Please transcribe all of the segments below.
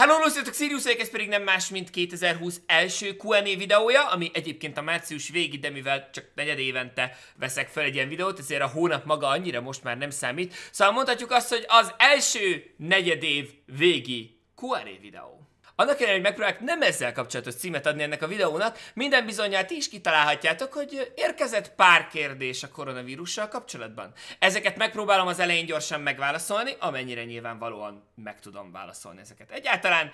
Hello, sziasztok, vagyok, ez pedig nem más, mint 2020 első Q&A videója, ami egyébként a március végi, de mivel csak negyed évente veszek fel egy ilyen videót, ezért a hónap maga annyira most már nem számít. Szóval mondhatjuk azt, hogy az első negyed év végi Q&A videó. Annak ellenére, hogy megpróbálok nem ezzel kapcsolatos címet adni ennek a videónak, minden bizonyát ti is kitalálhatjátok, hogy érkezett pár kérdés a koronavírussal kapcsolatban. Ezeket megpróbálom az elején gyorsan megválaszolni, amennyire nyilvánvalóan meg tudom válaszolni ezeket egyáltalán.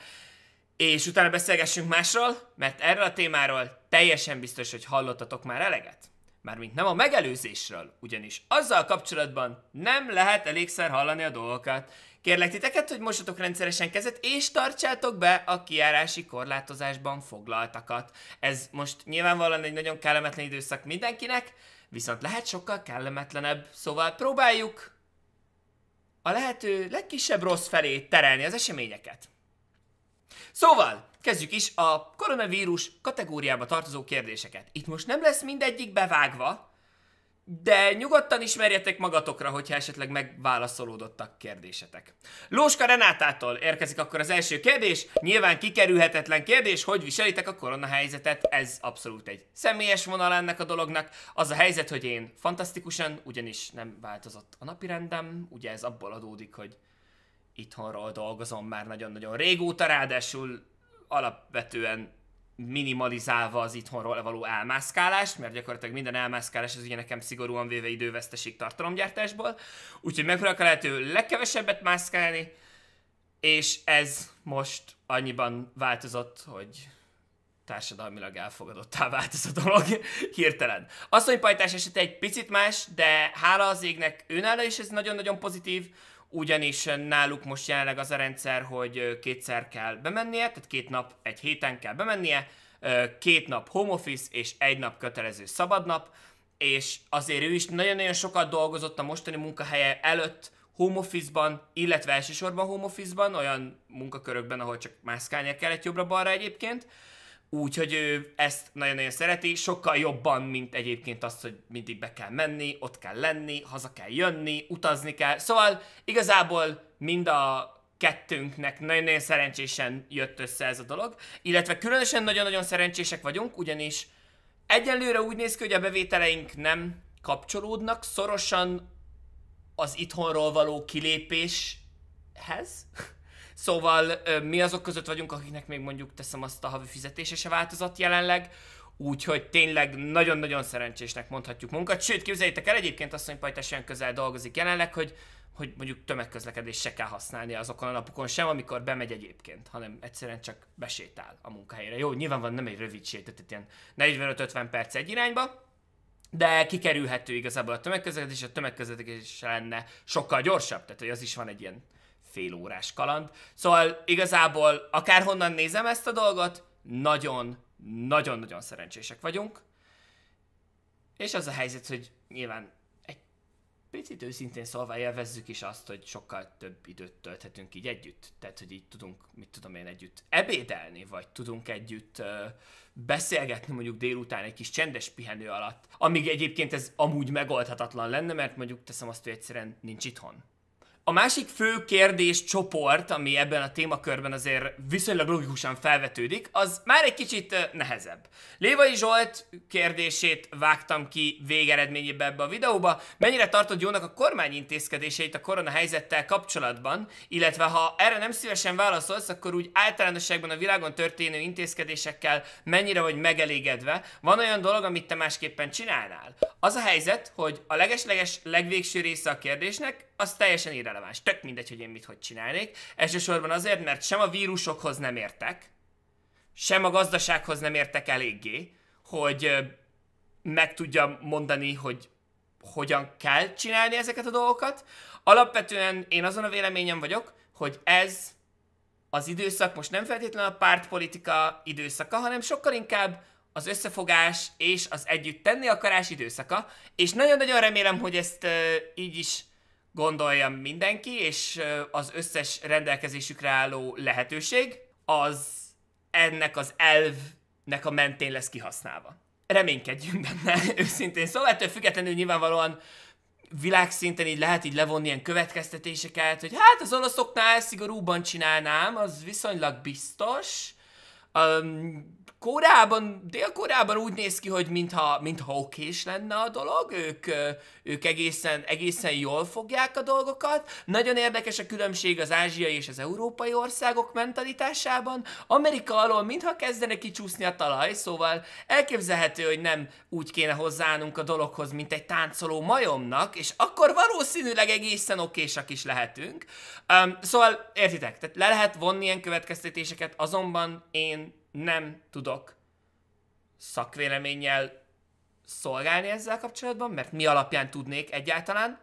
És utána beszélgessünk másról, mert erről a témáról teljesen biztos, hogy hallottatok már eleget. Mármint nem a megelőzésről, ugyanis azzal kapcsolatban nem lehet elégszer hallani a dolgokat, Kérlek titeket, hogy mosatok rendszeresen kezet, és tartsátok be a kiárási korlátozásban foglaltakat. Ez most nyilvánvalóan egy nagyon kellemetlen időszak mindenkinek, viszont lehet sokkal kellemetlenebb, szóval próbáljuk a lehető legkisebb rossz felé terelni az eseményeket. Szóval, kezdjük is a koronavírus kategóriába tartozó kérdéseket. Itt most nem lesz mindegyik bevágva, de nyugodtan ismerjetek magatokra, hogyha esetleg megválaszolódottak kérdésetek. Lóska Renátától érkezik akkor az első kérdés, nyilván kikerülhetetlen kérdés, hogy viselitek a korona helyzetet, ez abszolút egy személyes vonal ennek a dolognak. Az a helyzet, hogy én fantasztikusan, ugyanis nem változott a napirendem, ugye ez abból adódik, hogy itthonról dolgozom már nagyon-nagyon régóta, ráadásul alapvetően minimalizálva az itthonról való elmászkálást, mert gyakorlatilag minden elmászkálás az ugye nekem szigorúan véve időveszteség tartalomgyártásból, úgyhogy megpróbálok a lehető legkevesebbet mászkálni, és ez most annyiban változott, hogy társadalmilag elfogadottá vált ez a dolog hirtelen. Asszonypajtás esete egy picit más, de hála az égnek őnála is ez nagyon-nagyon pozitív, ugyanis náluk most jelenleg az a rendszer, hogy kétszer kell bemennie, tehát két nap egy héten kell bemennie, két nap home office és egy nap kötelező szabadnap, és azért ő is nagyon-nagyon sokat dolgozott a mostani munkahelye előtt home office-ban, illetve elsősorban home office-ban, olyan munkakörökben, ahol csak mászkálnia kellett jobbra-balra egyébként, Úgyhogy ő ezt nagyon-nagyon szereti, sokkal jobban, mint egyébként azt, hogy mindig be kell menni, ott kell lenni, haza kell jönni, utazni kell. Szóval igazából mind a kettőnknek nagyon-nagyon szerencsésen jött össze ez a dolog, illetve különösen nagyon-nagyon szerencsések vagyunk, ugyanis egyelőre úgy néz ki, hogy a bevételeink nem kapcsolódnak szorosan az itthonról való kilépéshez, Szóval mi azok között vagyunk, akiknek még mondjuk teszem azt a havi fizetése se változott jelenleg, úgyhogy tényleg nagyon-nagyon szerencsésnek mondhatjuk munkat. Sőt, képzeljétek el, egyébként asszonypajtás olyan közel dolgozik jelenleg, hogy hogy mondjuk tömegközlekedést se kell használni azokon a napokon sem, amikor bemegy egyébként, hanem egyszerűen csak besétál a munkahelyre. Jó, nyilván van nem egy rövid séta, tehát ilyen 45-50 perc egy irányba, de kikerülhető igazából a tömegközlekedés, a tömegközlekedés lenne sokkal gyorsabb, tehát hogy az is van egy ilyen fél órás kaland. Szóval igazából akárhonnan nézem ezt a dolgot, nagyon, nagyon-nagyon szerencsések vagyunk. És az a helyzet, hogy nyilván egy picit őszintén szólva élvezzük is azt, hogy sokkal több időt tölthetünk így együtt. Tehát, hogy így tudunk, mit tudom én, együtt ebédelni, vagy tudunk együtt ö, beszélgetni mondjuk délután egy kis csendes pihenő alatt. Amíg egyébként ez amúgy megoldhatatlan lenne, mert mondjuk teszem azt, hogy egyszerűen nincs itthon. A másik fő kérdés csoport, ami ebben a témakörben azért viszonylag logikusan felvetődik, az már egy kicsit nehezebb. Lévai Zsolt kérdését vágtam ki végeredményében ebbe a videóba. Mennyire tartod jónak a kormány intézkedéseit a korona helyzettel kapcsolatban, illetve ha erre nem szívesen válaszolsz, akkor úgy általánosságban a világon történő intézkedésekkel mennyire vagy megelégedve, van olyan dolog, amit te másképpen csinálnál? Az a helyzet, hogy a legesleges legvégső része a kérdésnek az teljesen irreleváns. Tök mindegy, hogy én mit hogy csinálnék. Elsősorban azért, mert sem a vírusokhoz nem értek, sem a gazdasághoz nem értek eléggé, hogy meg tudja mondani, hogy hogyan kell csinálni ezeket a dolgokat. Alapvetően én azon a véleményem vagyok, hogy ez az időszak most nem feltétlenül a pártpolitika időszaka, hanem sokkal inkább az összefogás és az együtt tenni akarás időszaka, és nagyon-nagyon remélem, hogy ezt uh, így is gondolja mindenki, és az összes rendelkezésükre álló lehetőség, az ennek az elvnek a mentén lesz kihasználva. Reménykedjünk benne, őszintén. Szóval ettől függetlenül nyilvánvalóan világszinten így lehet így levonni ilyen következtetéseket, hogy hát az olaszoknál szigorúban csinálnám, az viszonylag biztos. Um, korában, dél korában úgy néz ki, hogy mintha, mintha okés lenne a dolog, ők, ők egészen, egészen jól fogják a dolgokat. Nagyon érdekes a különbség az ázsiai és az európai országok mentalitásában. Amerika alól mintha kezdene kicsúszni a talaj, szóval elképzelhető, hogy nem úgy kéne hozzáállnunk a dologhoz, mint egy táncoló majomnak, és akkor valószínűleg egészen okésak is lehetünk. Um, szóval értitek, tehát le lehet vonni ilyen következtetéseket, azonban én nem tudok szakvéleménnyel szolgálni ezzel kapcsolatban, mert mi alapján tudnék egyáltalán.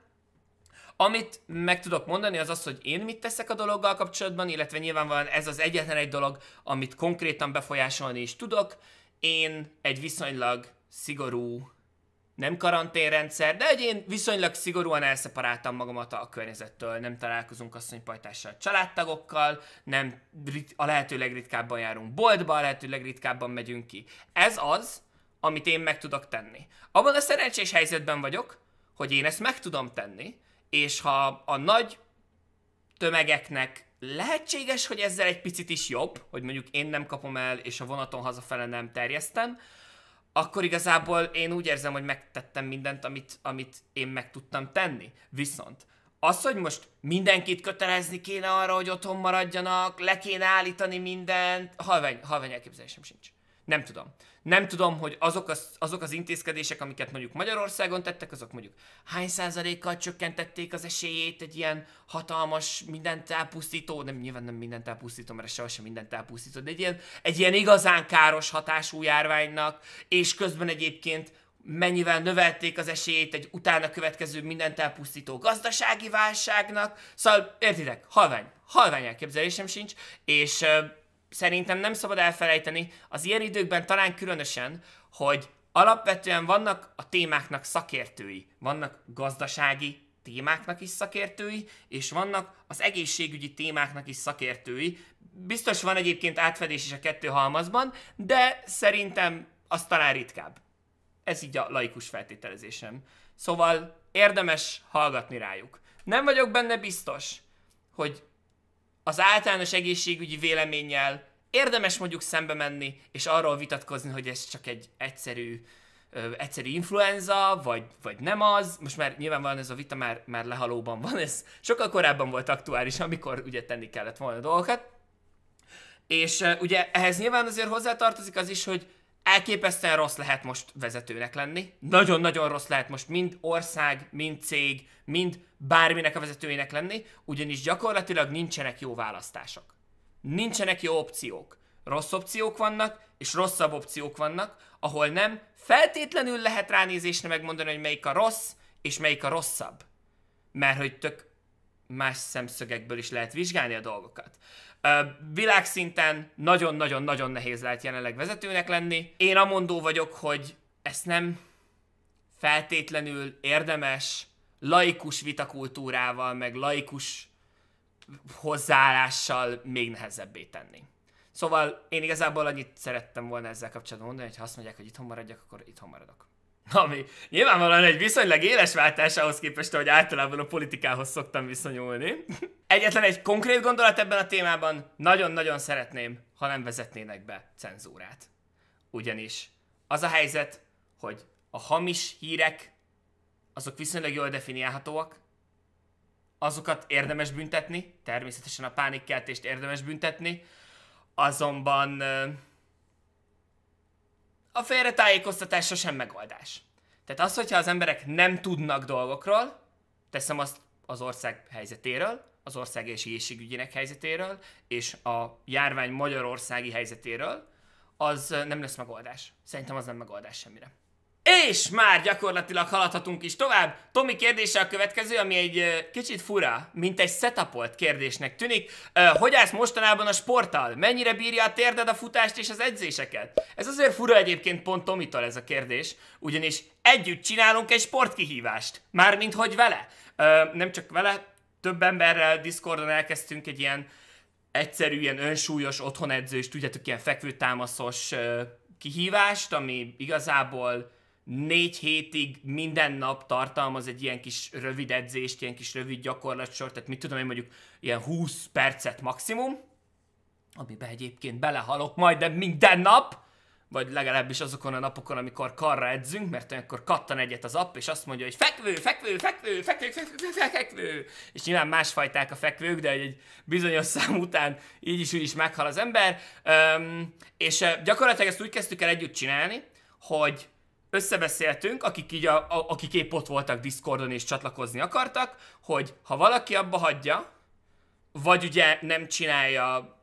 Amit meg tudok mondani, az az, hogy én mit teszek a dologgal kapcsolatban, illetve nyilvánvalóan ez az egyetlen egy dolog, amit konkrétan befolyásolni is tudok. Én egy viszonylag szigorú nem karanténrendszer, de egy én viszonylag szigorúan elszeparáltam magamat a környezettől, nem találkozunk asszonypajtással, családtagokkal, nem a lehető legritkábban járunk boltba, a lehető legritkábban megyünk ki. Ez az, amit én meg tudok tenni. Abban a szerencsés helyzetben vagyok, hogy én ezt meg tudom tenni, és ha a nagy tömegeknek lehetséges, hogy ezzel egy picit is jobb, hogy mondjuk én nem kapom el, és a vonaton hazafele nem terjesztem, akkor igazából én úgy érzem, hogy megtettem mindent, amit, amit én meg tudtam tenni. Viszont az, hogy most mindenkit kötelezni kéne arra, hogy otthon maradjanak, le kéne állítani mindent, halvány, halvány elképzelésem sincs. Nem tudom. Nem tudom, hogy azok az, azok az intézkedések, amiket mondjuk Magyarországon tettek, azok mondjuk hány százalékkal csökkentették az esélyét egy ilyen hatalmas, mindent elpusztító, nem nyilván nem mindent elpusztító, mert sehol sem mindent elpusztító, de egy ilyen, egy ilyen igazán káros hatású járványnak, és közben egyébként mennyivel növelték az esélyét egy utána következő mindent elpusztító gazdasági válságnak. Szóval, értitek, halvány, halvány elképzelésem sincs, és szerintem nem szabad elfelejteni, az ilyen időkben talán különösen, hogy alapvetően vannak a témáknak szakértői, vannak gazdasági témáknak is szakértői, és vannak az egészségügyi témáknak is szakértői. Biztos van egyébként átfedés is a kettő halmazban, de szerintem az talán ritkább. Ez így a laikus feltételezésem. Szóval érdemes hallgatni rájuk. Nem vagyok benne biztos, hogy az általános egészségügyi véleménnyel érdemes mondjuk szembe menni, és arról vitatkozni, hogy ez csak egy egyszerű, ö, egyszerű influenza, vagy, vagy nem az. Most már nyilvánvalóan ez a vita már, már lehalóban van, ez sokkal korábban volt aktuális, amikor ugye tenni kellett volna dolgokat. És ö, ugye ehhez nyilván azért hozzátartozik az is, hogy elképesztően rossz lehet most vezetőnek lenni. Nagyon-nagyon rossz lehet most mind ország, mind cég, mind bárminek a vezetőjének lenni, ugyanis gyakorlatilag nincsenek jó választások. Nincsenek jó opciók. Rossz opciók vannak, és rosszabb opciók vannak, ahol nem feltétlenül lehet ránézésre megmondani, hogy melyik a rossz, és melyik a rosszabb. Mert hogy tök más szemszögekből is lehet vizsgálni a dolgokat. Világszinten nagyon-nagyon-nagyon nehéz lehet jelenleg vezetőnek lenni. Én amondó vagyok, hogy ezt nem feltétlenül érdemes laikus vitakultúrával, meg laikus hozzáállással még nehezebbé tenni. Szóval én igazából annyit szerettem volna ezzel kapcsolatban mondani, hogy ha azt mondják, hogy itthon maradjak, akkor itthon maradok. Ami nyilvánvalóan egy viszonylag éles váltás ahhoz képest, hogy általában a politikához szoktam viszonyulni. Egyetlen egy konkrét gondolat ebben a témában, nagyon-nagyon szeretném, ha nem vezetnének be cenzúrát. Ugyanis az a helyzet, hogy a hamis hírek, azok viszonylag jól definiálhatóak, azokat érdemes büntetni, természetesen a pánikkeltést érdemes büntetni, azonban a félretájékoztatás sosem megoldás. Tehát az, hogyha az emberek nem tudnak dolgokról, teszem azt az ország helyzetéről, az ország és egészségügyének helyzetéről, és a járvány magyarországi helyzetéről, az nem lesz megoldás. Szerintem az nem megoldás semmire. És már gyakorlatilag haladhatunk is tovább. Tomi kérdése a következő, ami egy kicsit fura, mint egy setupolt kérdésnek tűnik. Hogy állsz mostanában a sporttal? Mennyire bírja a térded a futást és az edzéseket? Ez azért fura egyébként pont Tomitól ez a kérdés, ugyanis együtt csinálunk egy sportkihívást. Mármint hogy vele. Nem csak vele, több emberrel Discordon elkezdtünk egy ilyen egyszerű, ilyen önsúlyos otthonedzős, tudjátok, ilyen fekvőtámaszos kihívást, ami igazából négy hétig minden nap tartalmaz egy ilyen kis rövid edzést, ilyen kis rövid gyakorlatsor, tehát mit tudom én mondjuk ilyen 20 percet maximum, amiben egyébként belehalok de minden nap, vagy legalábbis azokon a napokon, amikor karra edzünk, mert akkor kattan egyet az app, és azt mondja, hogy fekvő, fekvő, fekvő, fekvő, fekvő, fekvő, és nyilván másfajták a fekvők, de egy bizonyos szám után így is úgy is meghal az ember, Üm, és gyakorlatilag ezt úgy kezdtük el együtt csinálni, hogy összebeszéltünk, akik, így a, a, akik épp ott voltak Discordon és csatlakozni akartak, hogy ha valaki abba hagyja, vagy ugye nem csinálja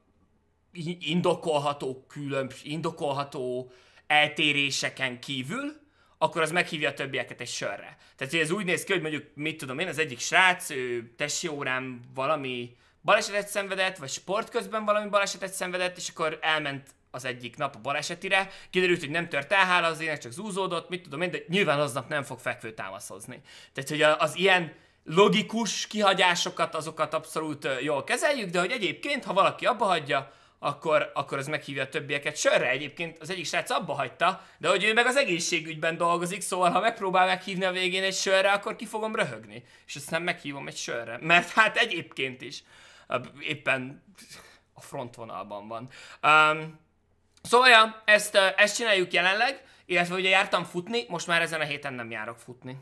indokolható különb, indokolható eltéréseken kívül, akkor az meghívja a többieket egy sörre. Tehát, hogy ez úgy néz ki, hogy mondjuk, mit tudom én, az egyik srác, ő tesi órán valami balesetet szenvedett, vagy sport közben valami balesetet szenvedett, és akkor elment az egyik nap a balesetire, kiderült, hogy nem tört el az ének, csak zúzódott, mit tudom én, de nyilván aznap nem fog fekvő támaszhozni. Tehát, hogy az ilyen logikus kihagyásokat, azokat abszolút jól kezeljük, de hogy egyébként, ha valaki abba hagyja, akkor, akkor az meghívja a többieket. Sörre egyébként az egyik srác abba hagyta, de hogy ő meg az egészségügyben dolgozik, szóval ha megpróbál meghívni a végén egy sörre, akkor ki fogom röhögni. És aztán meghívom egy sörre. Mert hát egyébként is éppen a frontvonalban van. Um, Szóval ja, ezt, ezt csináljuk jelenleg, illetve ugye jártam futni, most már ezen a héten nem járok futni.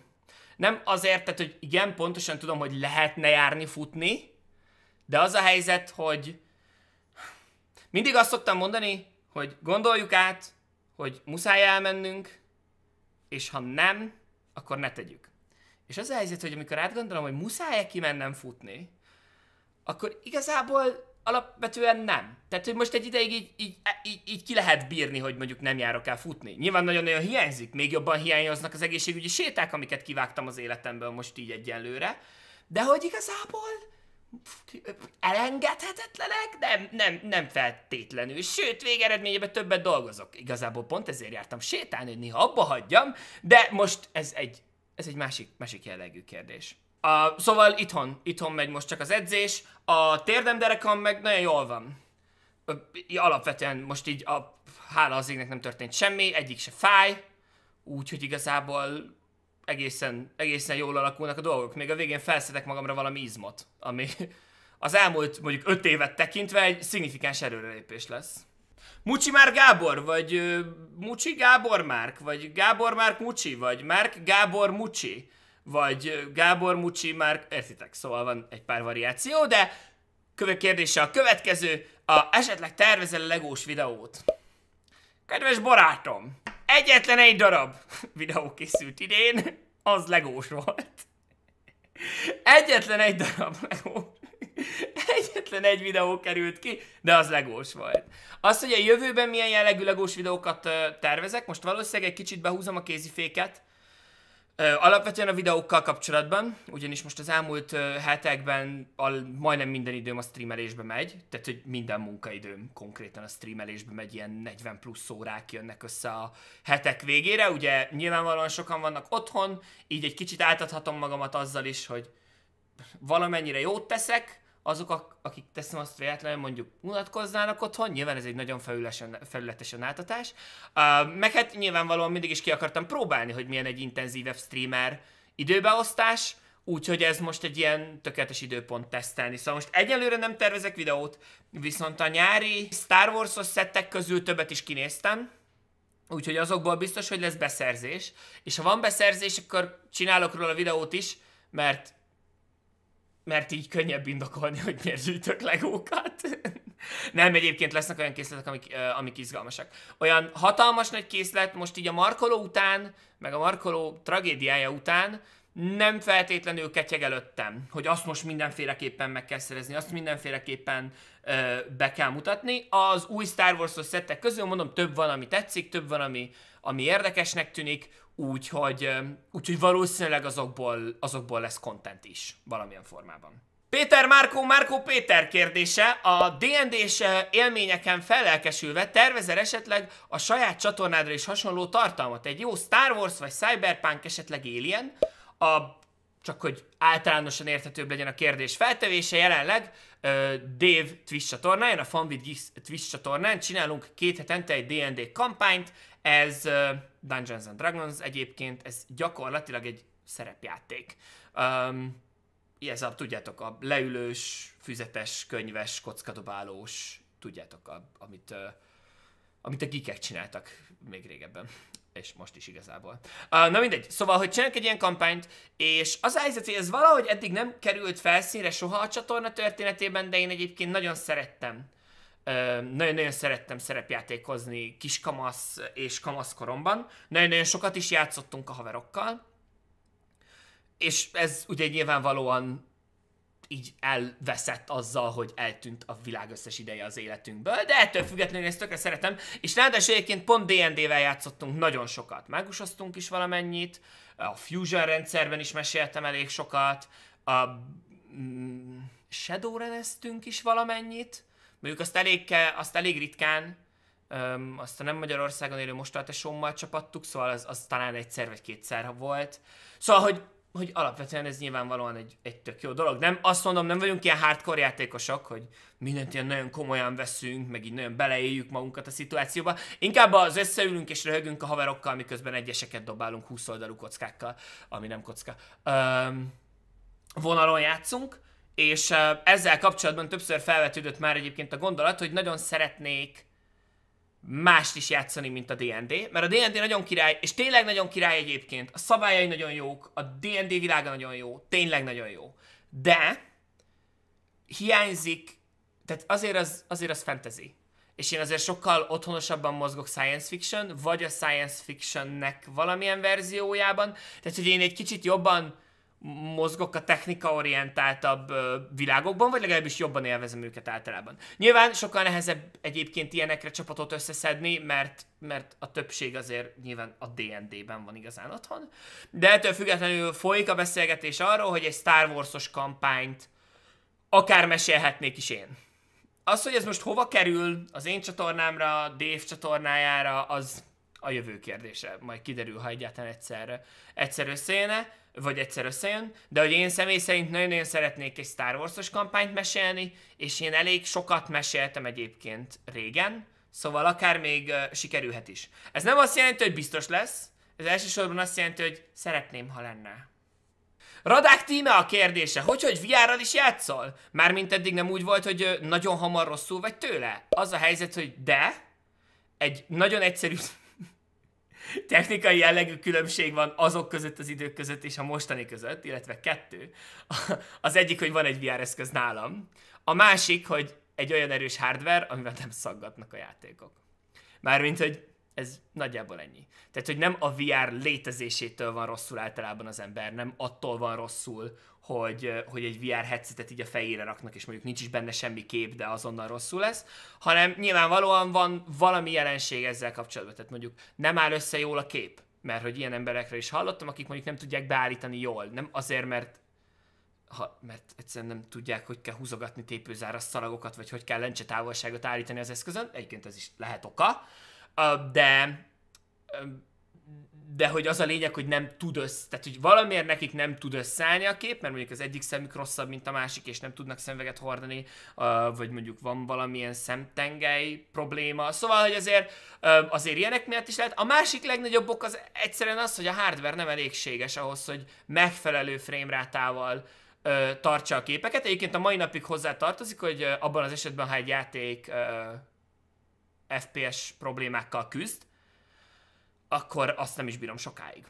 Nem azért, tehát hogy igen, pontosan tudom, hogy lehetne járni futni, de az a helyzet, hogy mindig azt szoktam mondani, hogy gondoljuk át, hogy muszáj elmennünk, és ha nem, akkor ne tegyük. És az a helyzet, hogy amikor átgondolom, hogy muszáj-e kimennem futni, akkor igazából alapvetően nem. Tehát, hogy most egy ideig így, így, így, így ki lehet bírni, hogy mondjuk nem járok el futni. Nyilván nagyon-nagyon hiányzik, még jobban hiányoznak az egészségügyi séták, amiket kivágtam az életemből most így egyenlőre. De hogy igazából elengedhetetlenek? Nem, nem, nem feltétlenül. Sőt, végeredményében többet dolgozok. Igazából pont ezért jártam sétálni, hogy néha abba hagyjam, de most ez egy, ez egy másik, másik jellegű kérdés. A, szóval itthon, itthon megy most csak az edzés, a térdem derekam meg nagyon jól van. alapvetően most így a hála az égnek nem történt semmi, egyik se fáj, úgyhogy igazából egészen, egészen jól alakulnak a dolgok. Még a végén felszedek magamra valami izmot, ami az elmúlt mondjuk öt évet tekintve egy szignifikáns erőrelépés lesz. Mucsi már Gábor, vagy uh, Mucsi Gábor Márk, vagy Gábor Márk Mucsi, vagy Márk Gábor Mucsi vagy Gábor Mucsi, már értitek, szóval van egy pár variáció, de kövek kérdése a következő, a esetleg tervezel legós videót. Kedves barátom, egyetlen egy darab videó készült idén, az legós volt. Egyetlen egy darab legó. Egyetlen egy videó került ki, de az legós volt. Azt, hogy a jövőben milyen jellegű legós videókat tervezek, most valószínűleg egy kicsit behúzom a kéziféket, Alapvetően a videókkal kapcsolatban, ugyanis most az elmúlt hetekben a, majdnem minden időm a streamelésbe megy, tehát hogy minden munkaidőm konkrétan a streamelésbe megy, ilyen 40 plusz órák jönnek össze a hetek végére, ugye nyilvánvalóan sokan vannak otthon, így egy kicsit átadhatom magamat azzal is, hogy valamennyire jót teszek, azok, akik teszem azt véletlenül mondjuk mulatkoznának otthon, nyilván ez egy nagyon felülesen, felületesen átadás. Uh, meg hát nyilvánvalóan mindig is ki akartam próbálni, hogy milyen egy intenzívebb streamer időbeosztás, úgyhogy ez most egy ilyen tökéletes időpont tesztelni. Szóval most egyelőre nem tervezek videót, viszont a nyári Star Wars-os szettek közül többet is kinéztem, úgyhogy azokból biztos, hogy lesz beszerzés, és ha van beszerzés, akkor csinálok róla videót is, mert mert így könnyebb indokolni, hogy miért gyűjtök legókat. Nem, egyébként lesznek olyan készletek, amik, amik izgalmasak. Olyan hatalmas nagy készlet most így a markoló után, meg a markoló tragédiája után nem feltétlenül ketyeg előttem, hogy azt most mindenféleképpen meg kell szerezni, azt mindenféleképpen ö, be kell mutatni. Az új Star Wars-os szettek közül mondom, több van, ami tetszik, több van, ami, ami érdekesnek tűnik, Úgyhogy, úgyhogy valószínűleg azokból, azokból lesz content is, valamilyen formában. Péter Márkó Márkó Péter kérdése, a D&D-s e, élményeken fellelkesülve tervezel esetleg a saját csatornádra is hasonló tartalmat? Egy jó Star Wars vagy Cyberpunk esetleg Alien? A, csak hogy általánosan érthetőbb legyen a kérdés feltevése, jelenleg uh, Dave Twitch csatornáján, a Fun with Geeks Twitch csatornán csinálunk két hetente egy D&D kampányt, ez Dungeons and Dragons egyébként, ez gyakorlatilag egy szerepjáték. Um, ez a, tudjátok, a leülős, füzetes, könyves, kockadobálós, tudjátok, a, amit, uh, amit a gikek csináltak még régebben és most is igazából. Uh, na mindegy, szóval, hogy csinálunk egy ilyen kampányt, és az a helyzet, hogy ez valahogy eddig nem került felszínre soha a csatorna történetében, de én egyébként nagyon szerettem nagyon-nagyon szerettem szerepjátékozni kiskamasz és kamaszkoromban. Nagyon-nagyon sokat is játszottunk a haverokkal. És ez ugye nyilvánvalóan így elveszett azzal, hogy eltűnt a világ összes ideje az életünkből, de ettől függetlenül ezt tökre szeretem, és ráadásul egyébként pont D&D-vel játszottunk nagyon sokat, mágusoztunk is valamennyit, a Fusion rendszerben is meséltem elég sokat, a mm, Shadow-re is valamennyit, Mondjuk azt elég, azt elég ritkán, öm, azt a nem Magyarországon élő mostantesommal csapattuk, szóval az, az talán egyszer vagy kétszer volt. Szóval, hogy, hogy alapvetően ez nyilvánvalóan egy, egy tök jó dolog. Nem, azt mondom, nem vagyunk ilyen hardcore játékosok, hogy mindent ilyen nagyon komolyan veszünk, meg így nagyon beleéljük magunkat a szituációba. Inkább az összeülünk és röhögünk a haverokkal, miközben egyeseket dobálunk 20 oldalú kockákkal, ami nem kocka. Öm, vonalon játszunk, és ezzel kapcsolatban többször felvetődött már egyébként a gondolat, hogy nagyon szeretnék mást is játszani, mint a D&D, mert a D&D nagyon király, és tényleg nagyon király egyébként, a szabályai nagyon jók, a D&D világa nagyon jó, tényleg nagyon jó, de hiányzik, tehát azért az, azért az fantasy. És én azért sokkal otthonosabban mozgok science fiction, vagy a science fictionnek valamilyen verziójában, tehát hogy én egy kicsit jobban mozgok a orientáltabb világokban, vagy legalábbis jobban élvezem őket általában. Nyilván sokkal nehezebb egyébként ilyenekre csapatot összeszedni, mert, mert a többség azért nyilván a D&D-ben van igazán otthon. De ettől függetlenül folyik a beszélgetés arról, hogy egy Star Wars-os kampányt akár mesélhetnék is én. Az, hogy ez most hova kerül az én csatornámra, Dave csatornájára, az a jövő kérdése. Majd kiderül, ha egyáltalán egyszer, egyszer összejönne, vagy egyszer összejön, de hogy én személy szerint nagyon-nagyon szeretnék egy Star Wars-os kampányt mesélni, és én elég sokat meséltem egyébként régen, szóval akár még uh, sikerülhet is. Ez nem azt jelenti, hogy biztos lesz, ez elsősorban azt jelenti, hogy szeretném, ha lenne. Radák tíme a kérdése, hogy hogy vr is játszol? Mármint eddig nem úgy volt, hogy nagyon hamar rosszul vagy tőle? Az a helyzet, hogy de, egy nagyon egyszerű technikai jellegű különbség van azok között az idők között és a mostani között, illetve kettő. Az egyik, hogy van egy VR eszköz nálam, a másik, hogy egy olyan erős hardware, amivel nem szaggatnak a játékok. Mármint, hogy ez nagyjából ennyi. Tehát, hogy nem a VR létezésétől van rosszul általában az ember, nem attól van rosszul, hogy, hogy egy VR headsetet így a fejére raknak, és mondjuk nincs is benne semmi kép, de azonnal rosszul lesz, hanem nyilvánvalóan van valami jelenség ezzel kapcsolatban, tehát mondjuk nem áll össze jól a kép, mert hogy ilyen emberekre is hallottam, akik mondjuk nem tudják beállítani jól, nem azért, mert ha, mert egyszerűen nem tudják, hogy kell húzogatni tépőzáras szalagokat, vagy hogy kell lencse távolságot állítani az eszközön, egyébként ez is lehet oka, de de hogy az a lényeg, hogy nem tud össz, tehát hogy valamiért nekik nem tud összeállni a kép, mert mondjuk az egyik szemük rosszabb, mint a másik, és nem tudnak szemveget hordani, vagy mondjuk van valamilyen szemtengely probléma, szóval, hogy azért, azért ilyenek miatt is lehet. A másik legnagyobb ok az egyszerűen az, hogy a hardware nem elégséges ahhoz, hogy megfelelő framerátával tartsa a képeket. Egyébként a mai napig hozzá tartozik, hogy abban az esetben, ha egy játék FPS problémákkal küzd, akkor azt nem is bírom sokáig.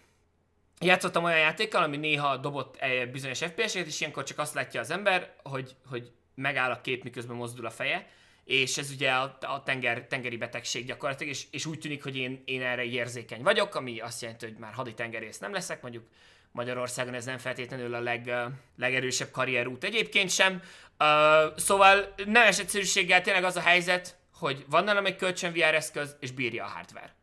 Játszottam olyan játékkal, ami néha dobott eh, bizonyos FPS-eket, és ilyenkor csak azt látja az ember, hogy, hogy megáll a kép, miközben mozdul a feje, és ez ugye a, a tenger, tengeri betegség gyakorlatilag, és, és úgy tűnik, hogy én, én erre érzékeny vagyok, ami azt jelenti, hogy már haditengerész nem leszek, mondjuk Magyarországon ez nem feltétlenül a leg, eh, legerősebb karrierút egyébként sem. Uh, szóval nem egyszerűséggel tényleg az a helyzet, hogy van nálam egy kölcsön VR eszköz, és bírja a hardware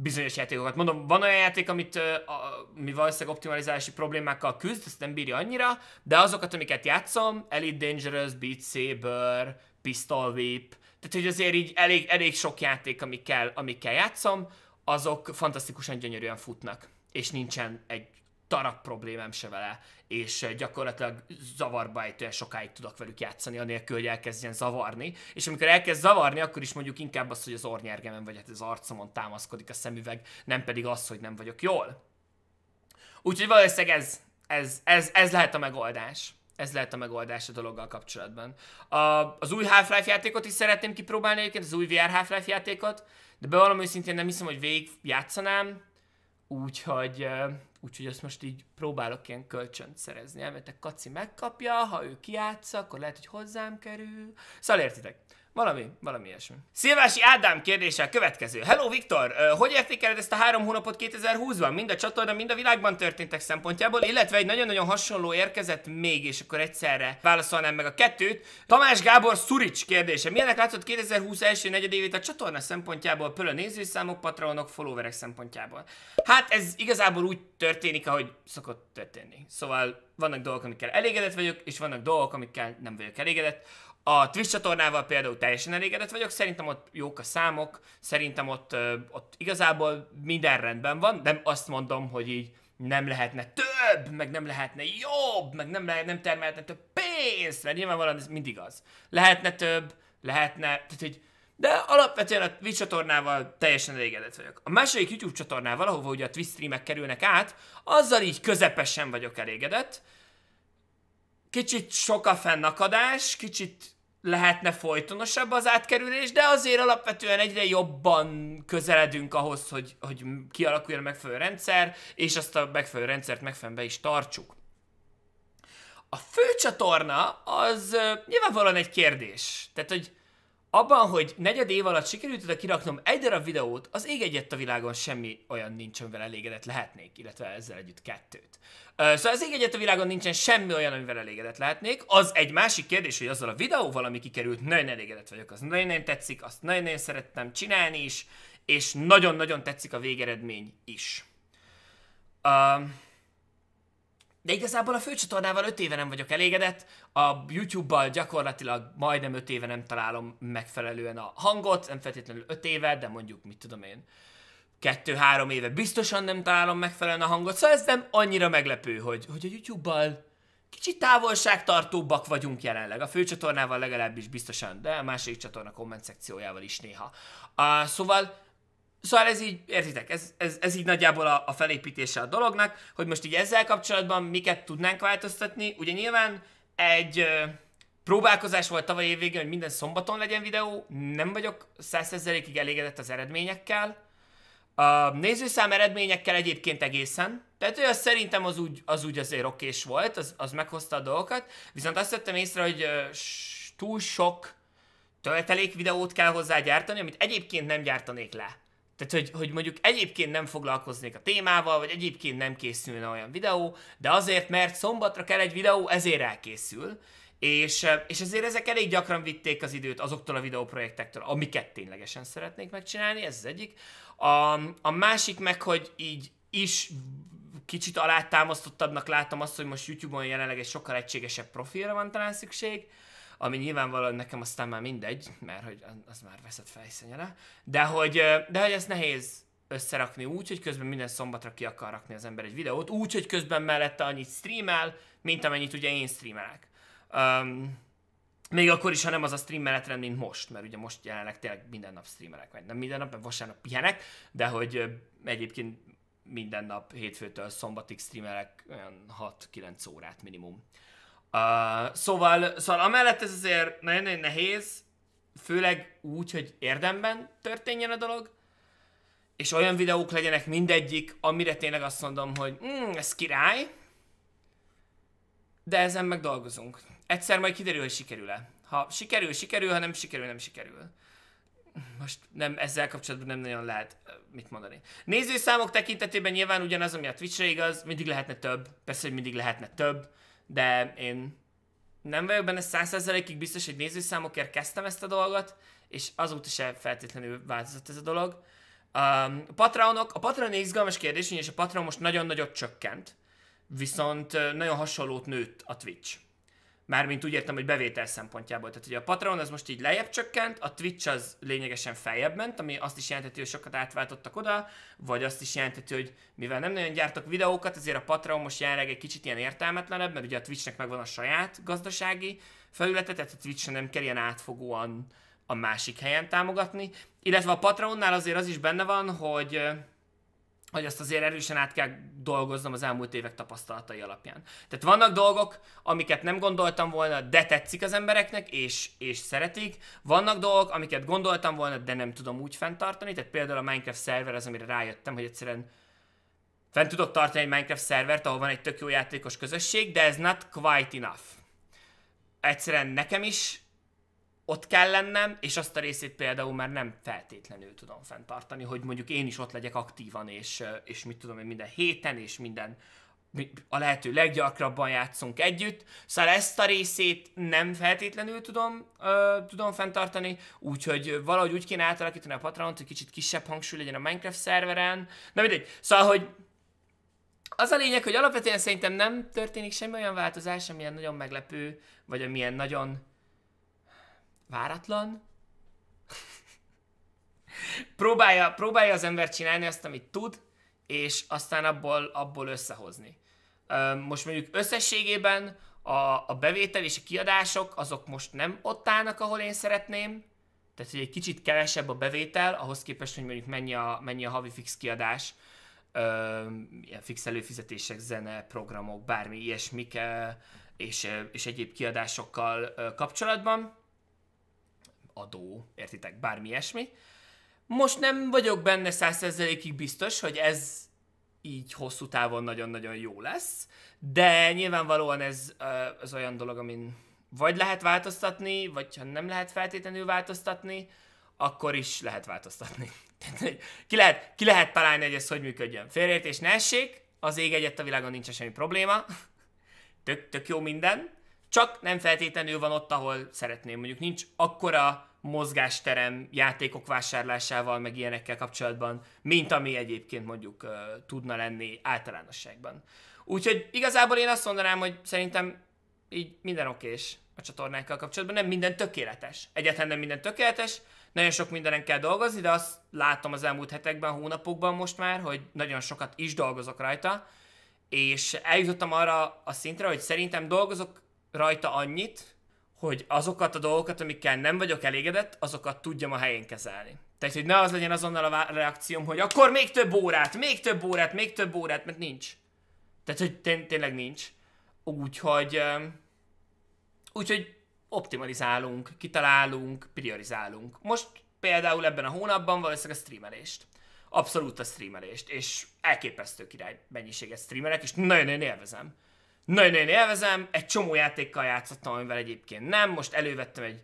bizonyos játékokat. Mondom, van olyan játék, amit uh, a, mi valószínűleg optimalizálási problémákkal küzd, ezt nem bírja annyira, de azokat, amiket játszom, Elite Dangerous, Beat Saber, Pistol Whip, tehát hogy azért így elég, elég sok játék, amikkel, amikkel játszom, azok fantasztikusan gyönyörűen futnak, és nincsen egy darab problémám se vele, és eh, gyakorlatilag zavarba ejtően sokáig tudok velük játszani, anélkül, hogy elkezdjen zavarni, és amikor elkezd zavarni, akkor is mondjuk inkább az, hogy az ornyergemen vagy hát az arcomon támaszkodik a szemüveg, nem pedig az, hogy nem vagyok jól. Úgyhogy valószínűleg ez, ez, ez, ez lehet a megoldás. Ez lehet a megoldás a dologgal kapcsolatban. A, az új Half-Life játékot is szeretném kipróbálni egyébként, az új VR Half-Life játékot, de bevallom őszintén nem hiszem, hogy végig játszanám, úgyhogy eh, Úgyhogy ezt most így próbálok ilyen kölcsönt szerezni. a Kaci megkapja, ha ő kiátsza, akkor lehet, hogy hozzám kerül. Szóval értitek. Valami, valami ilyesmi. Szilvási Ádám kérdése a következő. Hello Viktor, hogy értékeled ezt a három hónapot 2020-ban? Mind a csatorna, mind a világban történtek szempontjából, illetve egy nagyon-nagyon hasonló érkezett még, és akkor egyszerre válaszolnám meg a kettőt. Tamás Gábor Szurics kérdése. Milyenek látszott 2020 első negyedévét a csatorna szempontjából, a nézőszámok, patronok, followerek szempontjából? Hát ez igazából úgy történik, ahogy szokott történni. Szóval vannak dolgok, amikkel elégedett vagyok, és vannak dolgok, amikkel nem vagyok elégedett. A Twitch csatornával például teljesen elégedett vagyok, szerintem ott jók a számok, szerintem ott, ott igazából minden rendben van, de azt mondom, hogy így nem lehetne több, meg nem lehetne jobb, meg nem, lehet, nem termelhetne több pénzt, mert nyilvánvalóan ez mindig az. Lehetne több, lehetne, tehát hogy de alapvetően a Twitch csatornával teljesen elégedett vagyok. A második YouTube csatornával, ahova ugye a Twitch streamek kerülnek át, azzal így közepesen vagyok elégedett, kicsit sok a fennakadás, kicsit lehetne folytonosabb az átkerülés, de azért alapvetően egyre jobban közeledünk ahhoz, hogy, hogy kialakuljon a megfelelő rendszer, és azt a megfelelő rendszert megfelelően be is tartsuk. A főcsatorna az nyilvánvalóan egy kérdés. Tehát, hogy abban, hogy negyed év alatt sikerült oda kiraknom egy darab videót, az ég egyet a világon semmi olyan nincs, amivel elégedett lehetnék, illetve ezzel együtt kettőt. Szóval az ég egyet a világon nincsen semmi olyan, amivel elégedett lehetnék. Az egy másik kérdés, hogy azzal a videóval, ami kikerült, nagyon elégedett vagyok, az nagyon-nagyon tetszik, azt nagyon-nagyon szerettem csinálni is, és nagyon-nagyon tetszik a végeredmény is. Um, de igazából a főcsatornával 5 éve nem vagyok elégedett, a YouTube-bal gyakorlatilag majdnem 5 éve nem találom megfelelően a hangot, nem feltétlenül 5 éve, de mondjuk mit tudom én, kettő-három éve biztosan nem találom megfelelően a hangot, szóval ez nem annyira meglepő, hogy, hogy a YouTube-bal kicsit távolságtartóbbak vagyunk jelenleg. A főcsatornával legalábbis biztosan, de a másik csatorna komment szekciójával is néha. Uh, szóval Szóval ez így, értitek, ez, ez, ez így nagyjából a, a felépítése a dolognak, hogy most így ezzel kapcsolatban miket tudnánk változtatni. Ugye nyilván egy ö, próbálkozás volt tavaly év végén, hogy minden szombaton legyen videó, nem vagyok 100%-ig elégedett az eredményekkel. A nézőszám eredményekkel egyébként egészen, tehát ő az szerintem az úgy, az úgy azért okés volt, az, az meghozta a dolgokat, viszont azt vettem észre, hogy ö, túl sok töltelék videót kell hozzá gyártani, amit egyébként nem gyártanék le. Tehát, hogy, hogy mondjuk egyébként nem foglalkoznék a témával, vagy egyébként nem készülne olyan videó, de azért, mert szombatra kell egy videó, ezért elkészül. És, és ezért ezek elég gyakran vitték az időt azoktól a videóprojektektől, amiket ténylegesen szeretnék megcsinálni, ez az egyik. A, a másik meg, hogy így is kicsit alátámasztottabbnak látom azt, hogy most YouTube-on jelenleg egy sokkal egységesebb profilra van talán szükség, ami nyilvánvalóan nekem aztán már mindegy, mert hogy az már veszett fejszényele, de hogy, de hogy ezt nehéz összerakni úgy, hogy közben minden szombatra ki akar rakni az ember egy videót, úgy, hogy közben mellette annyit streamel, mint amennyit ugye én streamelek. Um, még akkor is, ha nem az a stream menetrend, mint most, mert ugye most jelenleg tényleg minden nap streamelek, vagy nem minden nap, mert vasárnap pihenek, de hogy egyébként minden nap hétfőtől szombatig streamelek olyan 6-9 órát minimum. Uh, szóval, szóval amellett ez azért nagyon-nagyon nehéz, főleg úgy, hogy érdemben történjen a dolog, és olyan videók legyenek mindegyik, amire tényleg azt mondom, hogy mm, ez király, de ezen meg dolgozunk. Egyszer majd kiderül, hogy sikerül-e. Ha sikerül, sikerül, ha nem sikerül, nem sikerül. Most nem, ezzel kapcsolatban nem nagyon lehet mit mondani. Nézőszámok tekintetében nyilván ugyanaz, ami a Twitch-re igaz, mindig lehetne több, persze, hogy mindig lehetne több, de én nem vagyok benne százszerzelékig biztos, hogy nézőszámokért kezdtem ezt a dolgot, és azóta se feltétlenül változott ez a dolog. Um, a Patreonok, a Patreon izgalmas kérdés, és a Patreon most nagyon nagyot csökkent, viszont nagyon hasonlót nőtt a Twitch. Mármint úgy értem, hogy bevétel szempontjából. Tehát ugye a Patreon az most így lejjebb csökkent, a Twitch az lényegesen feljebb ment, ami azt is jelenteti, hogy sokat átváltottak oda, vagy azt is jelenteti, hogy mivel nem nagyon gyártok videókat, ezért a Patreon most jelenleg egy kicsit ilyen értelmetlenebb, mert ugye a Twitchnek megvan a saját gazdasági felülete, tehát a Twitch nem kell ilyen átfogóan a másik helyen támogatni. Illetve a Patreonnál azért az is benne van, hogy hogy azt azért erősen át kell dolgoznom az elmúlt évek tapasztalatai alapján. Tehát vannak dolgok, amiket nem gondoltam volna, de tetszik az embereknek, és, és szeretik. Vannak dolgok, amiket gondoltam volna, de nem tudom úgy fenntartani. Tehát például a Minecraft szerver az, amire rájöttem, hogy egyszerűen fent tudok tartani egy Minecraft szervert, ahol van egy tök jó játékos közösség, de ez not quite enough. Egyszerűen nekem is ott kell lennem, és azt a részét például már nem feltétlenül tudom fenntartani, hogy mondjuk én is ott legyek aktívan, és, és mit tudom én, minden héten, és minden a lehető leggyakrabban játszunk együtt, szóval ezt a részét nem feltétlenül tudom, ö, tudom fenntartani, úgyhogy valahogy úgy kéne átalakítani a Patreon-t, hogy kicsit kisebb hangsúly legyen a Minecraft szerveren, na mindegy, szóval, hogy az a lényeg, hogy alapvetően szerintem nem történik semmi olyan változás, amilyen nagyon meglepő, vagy amilyen nagyon váratlan. próbálja, próbálja az ember csinálni azt, amit tud, és aztán abból, abból összehozni. Most mondjuk összességében a, a bevétel és a kiadások azok most nem ott állnak, ahol én szeretném, tehát hogy egy kicsit kevesebb a bevétel, ahhoz képest, hogy mondjuk mennyi a, mennyi a havi fix kiadás, ö, ilyen fix előfizetések, zene, programok, bármi ilyesmik, ö, és, és egyéb kiadásokkal ö, kapcsolatban adó, értitek, bármi ilyesmi. Most nem vagyok benne százszerzelékig biztos, hogy ez így hosszú távon nagyon-nagyon jó lesz, de nyilvánvalóan ez az olyan dolog, amin vagy lehet változtatni, vagy ha nem lehet feltétlenül változtatni, akkor is lehet változtatni. ki, lehet, ki lehet találni, hogy ez hogy működjön. Félreértés ne essék, az ég egyet a világon nincs semmi probléma, tök, tök jó minden, csak nem feltétlenül van ott, ahol szeretném. Mondjuk nincs akkora mozgásterem játékok vásárlásával, meg ilyenekkel kapcsolatban, mint ami egyébként mondjuk uh, tudna lenni általánosságban. Úgyhogy igazából én azt mondanám, hogy szerintem így minden okés a csatornákkal kapcsolatban, nem minden tökéletes. Egyetlen nem minden tökéletes, nagyon sok mindenen kell dolgozni, de azt látom az elmúlt hetekben, hónapokban most már, hogy nagyon sokat is dolgozok rajta, és eljutottam arra a szintre, hogy szerintem dolgozok rajta annyit, hogy azokat a dolgokat, amikkel nem vagyok elégedett, azokat tudjam a helyén kezelni. Tehát, hogy ne az legyen azonnal a reakcióm, hogy akkor még több órát, még több órát, még több órát, mert nincs. Tehát, hogy tény- tényleg nincs. Úgyhogy, úgyhogy optimalizálunk, kitalálunk, priorizálunk. Most például ebben a hónapban valószínűleg a streamelést. Abszolút a streamelést, és elképesztő király mennyiséget streamelek, és nagyon-nagyon élvezem nagyon-nagyon élvezem, egy csomó játékkal játszottam, amivel egyébként nem, most elővettem egy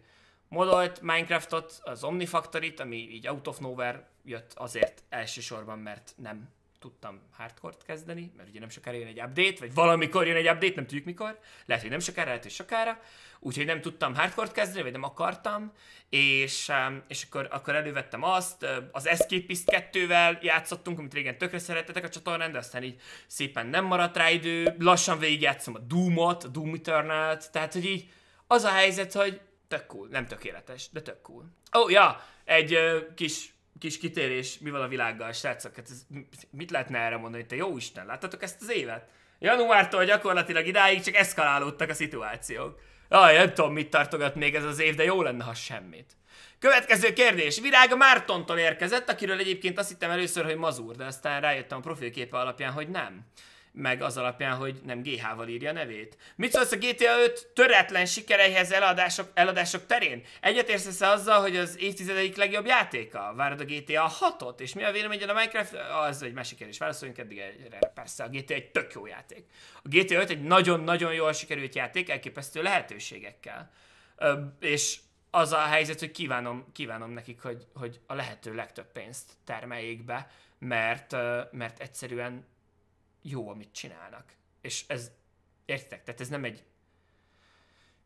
modolt Minecraftot, az Omnifactorit, ami így out of nowhere jött azért elsősorban, mert nem tudtam hardcore kezdeni, mert ugye nem sokára jön egy update, vagy valamikor jön egy update, nem tudjuk mikor, lehet, hogy nem sokára, lehet, hogy sokára, úgyhogy nem tudtam hardcore kezdeni, vagy nem akartam, és, um, és akkor, akkor elővettem azt, az Escapist 2 játszottunk, amit régen tökre szerettetek a csatornán, de aztán így szépen nem maradt rá idő, lassan végigjátszom a Doom-ot, a Doom eternal tehát hogy így az a helyzet, hogy tök cool, nem tökéletes, de tök cool. Ó, oh, ja, egy uh, kis kis kitérés, mi van a világgal, srácok, hát ez, mit lehetne erre mondani, hogy te jó Isten, láttatok ezt az évet? Januártól gyakorlatilag idáig csak eszkalálódtak a szituációk. Aj, nem tudom, mit tartogat még ez az év, de jó lenne, ha semmit. Következő kérdés. Virág a Mártontól érkezett, akiről egyébként azt hittem először, hogy mazur, de aztán rájöttem a profilképe alapján, hogy nem meg az alapján, hogy nem GH-val írja a nevét. Mit szólsz a GTA 5 töretlen sikereihez eladások, eladások terén? Egyetérsz -e azzal, hogy az évtizedeik legjobb játéka? Várod a GTA 6-ot? És mi a véleményed a Minecraft? Az egy másik kérdés. Válaszoljunk eddig erre. Persze, a GTA egy tök jó játék. A GTA 5 egy nagyon-nagyon jól sikerült játék, elképesztő lehetőségekkel. Ö, és az a helyzet, hogy kívánom, kívánom nekik, hogy, hogy a lehető legtöbb pénzt termeljék be, mert, mert egyszerűen jó, amit csinálnak. És ez, értitek? Tehát ez nem egy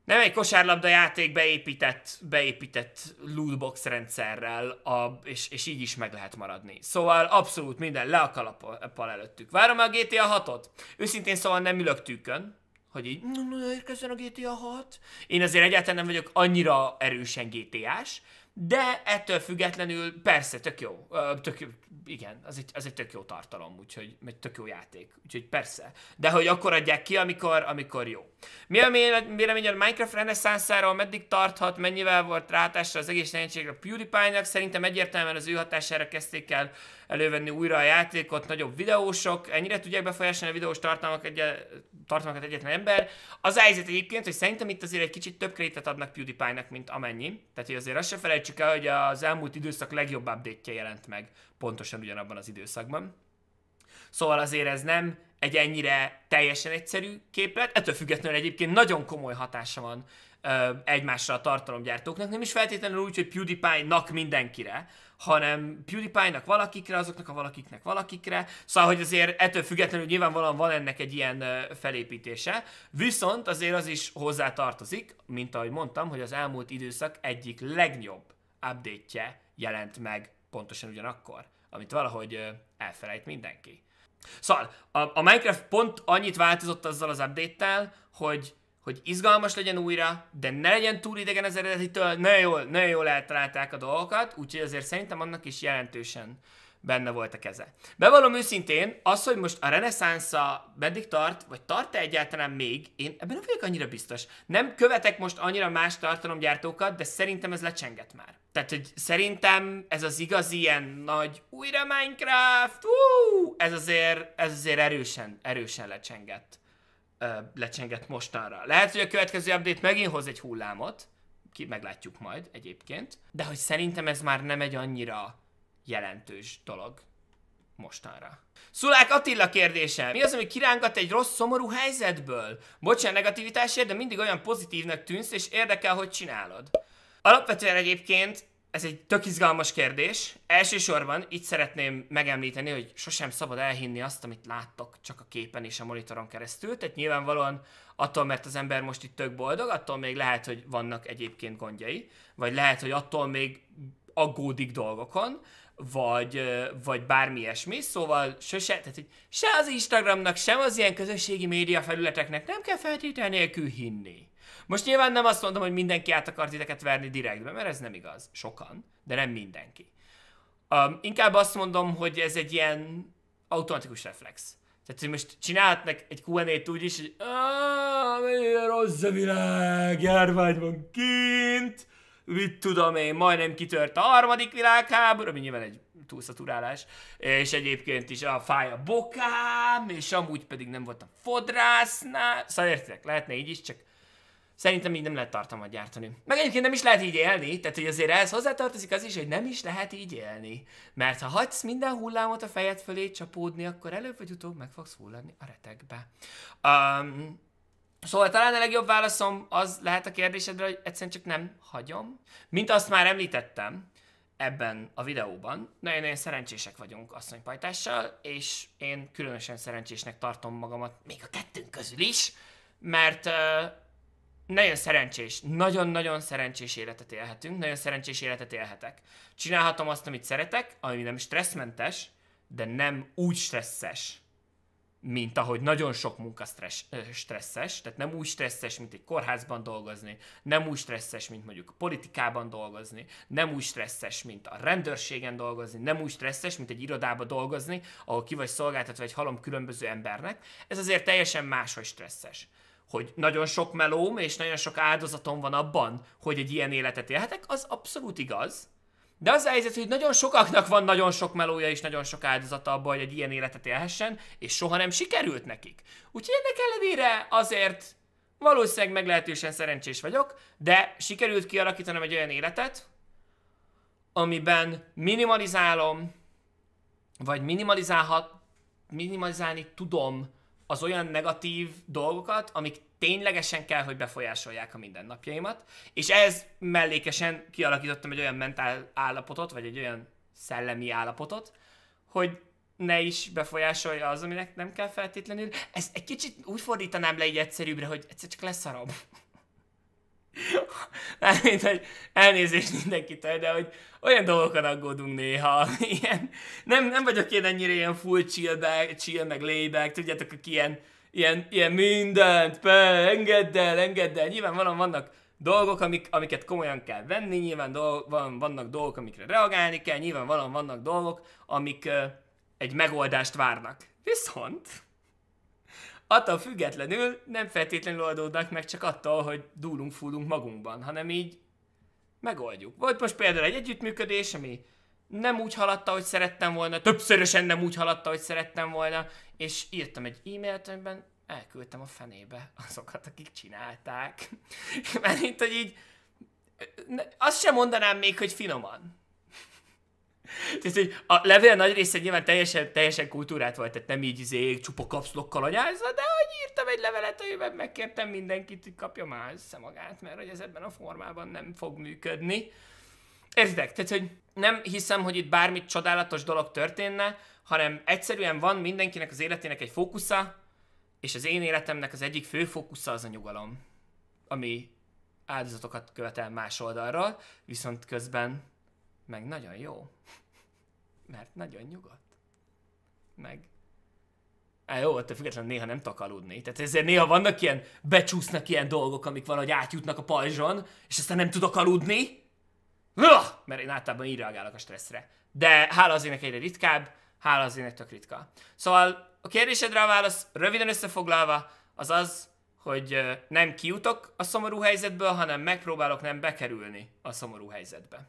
nem egy kosárlabda játék beépített, beépített lootbox rendszerrel, a, és, és így is meg lehet maradni. Szóval abszolút minden le a kalappal előttük. Várom a GTA 6-ot? Őszintén szóval nem ülök tükön, hogy így érkezzen mm, a GTA 6. Én azért egyáltalán nem vagyok annyira erősen GTA-s, de ettől függetlenül persze, tök jó. Tök jó igen, az egy, az egy tök jó tartalom, úgyhogy egy tök jó játék. Úgyhogy persze. De hogy akkor adják ki, amikor, amikor jó. Mi a véleményed a Minecraft reneszánszáról, meddig tarthat, mennyivel volt rátása az egész jelenségre a PewDiePie-nak? Szerintem egyértelműen az ő hatására kezdték el elővenni újra a játékot, nagyobb videósok, ennyire tudják befolyásolni a videós tartalmak egy, tartalmakat egyetlen ember. Az a helyzet egyébként, hogy szerintem itt azért egy kicsit több kreditet adnak PewDiePie-nak, mint amennyi. Tehát, hogy azért azt se felejtsük el, hogy az elmúlt időszak legjobb update jelent meg pontosan ugyanabban az időszakban. Szóval azért ez nem egy ennyire teljesen egyszerű képlet, ettől függetlenül egyébként nagyon komoly hatása van ö, egymásra a tartalomgyártóknak, nem is feltétlenül úgy, hogy PewDiePie-nak mindenkire, hanem PewDiePie-nak valakikre, azoknak a valakiknek valakikre, szóval, hogy azért ettől függetlenül nyilvánvalóan van ennek egy ilyen felépítése, viszont azért az is hozzá tartozik, mint ahogy mondtam, hogy az elmúlt időszak egyik legjobb update-je jelent meg pontosan ugyanakkor, amit valahogy elfelejt mindenki. Szóval a, a Minecraft pont annyit változott azzal az update-tel, hogy hogy izgalmas legyen újra, de ne legyen túl idegen az eredetitől, nagyon jól, nagyon jól eltalálták a dolgokat, úgyhogy azért szerintem annak is jelentősen benne volt a keze. Bevallom őszintén, az, hogy most a reneszánsza meddig tart, vagy tart-e egyáltalán még, én ebben nem vagyok annyira biztos. Nem követek most annyira más tartalomgyártókat, de szerintem ez lecsengett már. Tehát, hogy szerintem ez az igazi ilyen nagy újra Minecraft, ú, ez azért, ez azért erősen, erősen lecsengett lecsengett mostanra. Lehet, hogy a következő update megint hoz egy hullámot, ki, meglátjuk majd egyébként, de hogy szerintem ez már nem egy annyira jelentős dolog mostanra. Szulák Attila kérdése. Mi az, ami kirángat egy rossz, szomorú helyzetből? Bocsánat negativitásért, de mindig olyan pozitívnak tűnsz, és érdekel, hogy csinálod. Alapvetően egyébként ez egy tök izgalmas kérdés. Elsősorban itt szeretném megemlíteni, hogy sosem szabad elhinni azt, amit láttok csak a képen és a monitoron keresztül. Tehát nyilvánvalóan attól, mert az ember most itt tök boldog, attól még lehet, hogy vannak egyébként gondjai, vagy lehet, hogy attól még aggódik dolgokon, vagy, vagy bármi ilyesmi, szóval sose, tehát, hogy se az Instagramnak, sem az ilyen közösségi média felületeknek nem kell feltétel nélkül hinni. Most nyilván nem azt mondom, hogy mindenki át akart titeket verni direktbe, mert ez nem igaz. Sokan, de nem mindenki. Um, inkább azt mondom, hogy ez egy ilyen automatikus reflex. Tehát, hogy most csinálhatnak egy Q&A-t úgy is, hogy milyen rossz a világ, járvány van kint, mit tudom én, majdnem kitört a harmadik világháború, ami nyilván egy túlszaturálás, és egyébként is a fáj a bokám, és amúgy pedig nem voltam fodrásznál, szóval értitek, lehetne így is, csak Szerintem így nem lehet tartalmat gyártani. Meg egyébként nem is lehet így élni, tehát hogy azért ehhez hozzátartozik az is, hogy nem is lehet így élni. Mert ha hagysz minden hullámot a fejed fölé csapódni, akkor előbb vagy utóbb meg fogsz hulladni a retekbe. Um, Szóval talán a legjobb válaszom az lehet a kérdésedre, hogy egyszerűen csak nem hagyom. Mint azt már említettem ebben a videóban, nagyon-nagyon szerencsések vagyunk asszonypajtással, és én különösen szerencsésnek tartom magamat, még a kettőnk közül is, mert uh, nagyon szerencsés, nagyon-nagyon szerencsés életet élhetünk, nagyon szerencsés életet élhetek. Csinálhatom azt, amit szeretek, ami nem stresszmentes, de nem úgy stresszes, mint ahogy nagyon sok munka stressz, stresszes, tehát nem úgy stresszes, mint egy kórházban dolgozni, nem úgy stresszes, mint mondjuk a politikában dolgozni, nem úgy stresszes, mint a rendőrségen dolgozni, nem úgy stresszes, mint egy irodába dolgozni, ahol ki vagy szolgáltatva egy halom különböző embernek. Ez azért teljesen máshogy stresszes hogy nagyon sok melóm és nagyon sok áldozatom van abban, hogy egy ilyen életet élhetek, az abszolút igaz. De az a helyzet, hogy nagyon sokaknak van nagyon sok melója és nagyon sok áldozata abban, hogy egy ilyen életet élhessen, és soha nem sikerült nekik. Úgyhogy ennek ellenére azért valószínűleg meglehetősen szerencsés vagyok, de sikerült kialakítanom egy olyan életet, amiben minimalizálom, vagy minimalizálhat, minimalizálni tudom az olyan negatív dolgokat, amik ténylegesen kell, hogy befolyásolják a mindennapjaimat, és ez mellékesen kialakítottam egy olyan mentál állapotot, vagy egy olyan szellemi állapotot, hogy ne is befolyásolja az, aminek nem kell feltétlenül. Ez egy kicsit úgy fordítanám le egy egyszerűbbre, hogy egyszer csak leszarom. Mármint, hogy elnézést mindenkitől, de hogy olyan dolgokon aggódunk néha. Ilyen, nem, nem vagyok én ennyire ilyen full chill, back, chill meg layback, tudjátok, aki ilyen, ilyen, ilyen mindent, be, engedd el, engedd el. Nyilván van, vannak dolgok, amik, amiket komolyan kell venni, nyilván dolg, van, vannak dolgok, amikre reagálni kell, nyilván van, vannak dolgok, amik uh, egy megoldást várnak. Viszont attól függetlenül nem feltétlenül oldódnak meg csak attól, hogy dúlunk, fúlunk magunkban, hanem így megoldjuk. Volt most például egy együttműködés, ami nem úgy haladta, hogy szerettem volna, többszörösen nem úgy haladta, hogy szerettem volna, és írtam egy e-mailt, amiben elküldtem a fenébe azokat, akik csinálták. Mert itt, hogy így, azt sem mondanám még, hogy finoman. Tehát, hogy a levél nagy része nyilván teljesen, teljesen kultúrát volt, tehát nem így izé, csupa kapszlokkal anyázva, de hogy írtam egy levelet, amiben megkértem mindenkit, hogy kapja már össze magát, mert hogy ez ebben a formában nem fog működni. Érzedek, Tehát, hogy nem hiszem, hogy itt bármi csodálatos dolog történne, hanem egyszerűen van mindenkinek az életének egy fókusza, és az én életemnek az egyik fő fókusza az a nyugalom, ami áldozatokat követel más oldalról, viszont közben meg nagyon jó, mert nagyon nyugodt, meg Á, jó, attól függetlenül néha nem tudok aludni. Tehát ezért néha vannak ilyen, becsúsznak ilyen dolgok, amik valahogy átjutnak a pajzson, és aztán nem tudok aludni. Uah! Öh! Mert én általában így reagálok a stresszre. De hála az ének egyre ritkább, hála az ének tök ritka. Szóval a kérdésedre a válasz, röviden összefoglalva, az az, hogy nem kijutok a szomorú helyzetből, hanem megpróbálok nem bekerülni a szomorú helyzetbe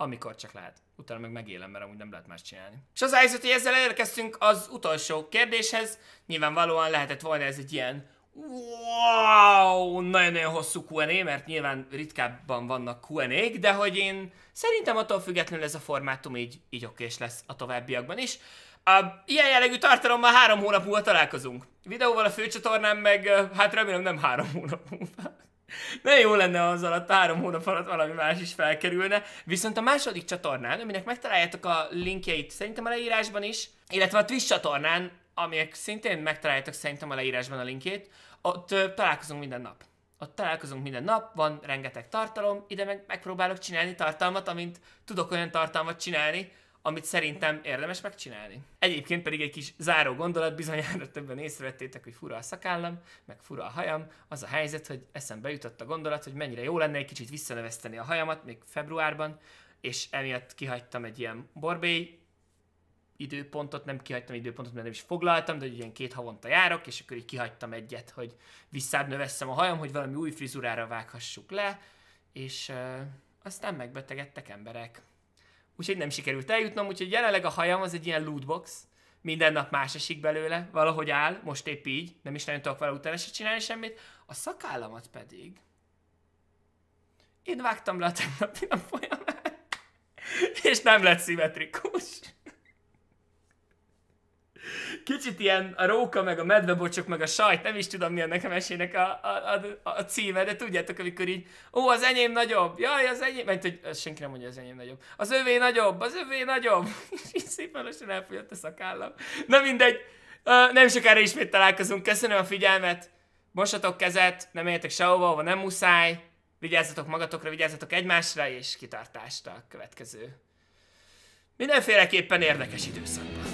amikor csak lehet. Utána meg megélem, mert amúgy nem lehet más csinálni. És az a helyzet, hogy ezzel elérkeztünk az utolsó kérdéshez. Nyilvánvalóan lehetett volna ez egy ilyen wow, nagyon-nagyon hosszú Q&A, mert nyilván ritkábban vannak qa de hogy én szerintem attól függetlenül ez a formátum így, így okés lesz a továbbiakban is. A ilyen jellegű tartalommal három hónap múlva találkozunk. Videóval a főcsatornán meg, hát remélem nem három hónap múlva. Ne jó lenne az alatt, három hónap alatt valami más is felkerülne. Viszont a második csatornán, aminek megtaláljátok a linkjeit szerintem a leírásban is, illetve a Twitch csatornán, amelyek szintén megtaláljátok szerintem a leírásban a linkjét, ott ö, találkozunk minden nap. Ott találkozunk minden nap, van rengeteg tartalom, ide meg megpróbálok csinálni tartalmat, amint tudok olyan tartalmat csinálni, amit szerintem érdemes megcsinálni. Egyébként pedig egy kis záró gondolat, bizonyára többen észrevettétek, hogy fura a szakállam, meg fura a hajam. Az a helyzet, hogy eszembe jutott a gondolat, hogy mennyire jó lenne egy kicsit visszanöveszteni a hajamat, még februárban, és emiatt kihagytam egy ilyen borbély időpontot, nem kihagytam időpontot, mert nem is foglaltam, de ilyen két havonta járok, és akkor így kihagytam egyet, hogy visszább növesszem a hajam, hogy valami új frizurára vághassuk le, és uh, aztán megbetegedtek emberek úgyhogy nem sikerült eljutnom, úgyhogy jelenleg a hajam az egy ilyen lootbox, minden nap más esik belőle, valahogy áll, most épp így, nem is nagyon tudok vele utána se csinálni semmit, a szakállamat pedig én vágtam le a tegnapi nap folyamán, és nem lett szimmetrikus. Kicsit ilyen a róka, meg a medvebocsok, meg a sajt, nem is tudom mi a nekem mesének a, a, a, a címe, de tudjátok, amikor így, ó, az enyém nagyobb, jaj, az enyém, mert hogy senki nem mondja, az enyém nagyobb, az övé nagyobb, az övé nagyobb, és így szépen lassan elfogyott a szakállam. Na mindegy, uh, nem sokára ismét találkozunk, köszönöm a figyelmet, mosatok kezet, nem éljetek sehova, ahova nem muszáj, vigyázzatok magatokra, vigyázzatok egymásra, és kitartást a következő mindenféleképpen érdekes időszakban.